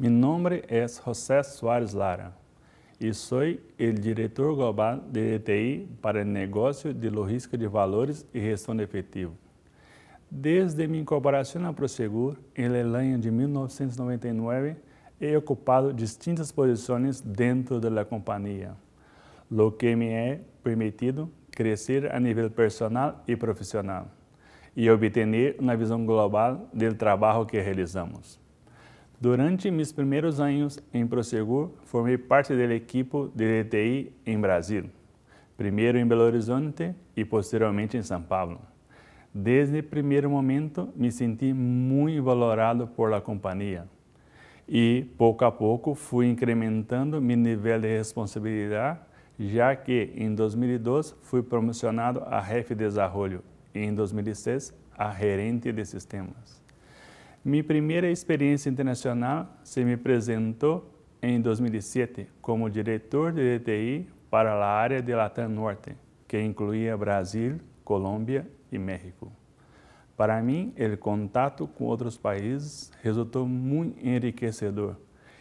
Meu nome é José Soares Lara e sou o diretor global de DTI para negócio de logística de valores e gestão de efetivo. Desde minha incorporação na Prosegur, em el de 1999, he ocupado distintas posições dentro da companhia, lo que me é permitido crescer a nível personal e profissional e obter uma visão global do trabalho que realizamos. Durante meus primeiros anos em Prosegur, formei parte do equipo de DTI em Brasil, primeiro em Belo Horizonte e posteriormente em São Paulo. Desde o primeiro momento, me senti muito valorado por a companhia e, pouco a pouco, fui incrementando meu nível de responsabilidade, já que em 2002 fui promocionado a ref de Desarrollo e em 2006 a gerente de sistemas. Minha primeira experiência internacional se me apresentou em 2007 como diretor de DTI para a área de Latam Norte, que incluía Brasil, Colômbia e México. Para mim, o contato com outros países resultou muito enriquecedor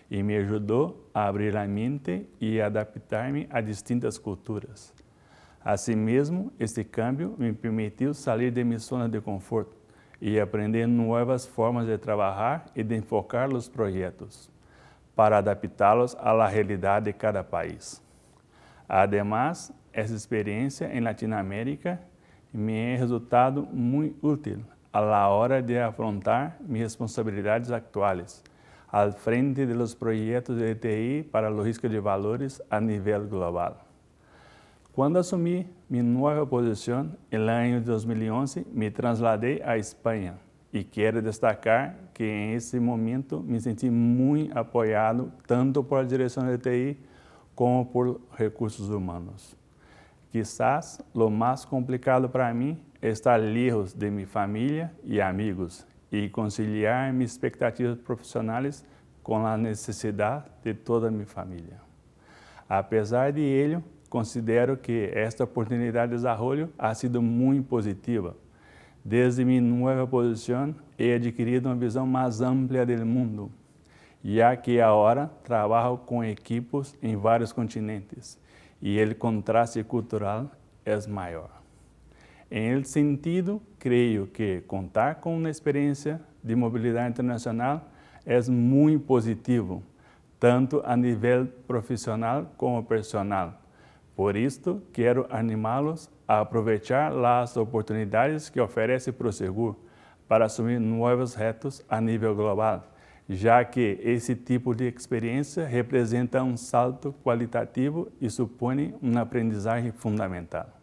e me ajudou a abrir a mente e adaptar-me a distintas culturas. Assim mesmo, este câmbio me permitiu sair de minha zona de conforto e aprender novas formas de trabalhar e de enfocar os projetos, para adaptá-los à realidade de cada país. Además, essa experiência em Latinoamérica me é resultado muito útil a la hora de afrontar minhas responsabilidades atuais, al frente dos projetos de TI para logística de valores a nível global assumi minha nova posição, no ano de 2011, me trasladei a Espanha. E quero destacar que em esse momento me senti muito apoiado tanto pela direção da de TI como por recursos humanos. Quizás o mais complicado para mim é estar lejos de minha família e amigos e conciliar minhas expectativas profissionais com a necessidade de toda minha família. Apesar de ele. Considero que esta oportunidade de desarrollo ha sido muito positiva. Desde minha nova posição, he adquirido uma visão mais ampla do mundo, já que agora trabalho com equipos em vários continentes e o contraste cultural é maior. Em esse sentido, creio que contar com uma experiência de mobilidade internacional é muito positivo, tanto a nível profissional como personal por isto, quero animá-los a aproveitar as oportunidades que oferece Prosegur para assumir novos retos a nível global, já que esse tipo de experiência representa um salto qualitativo e supõe uma aprendizagem fundamental.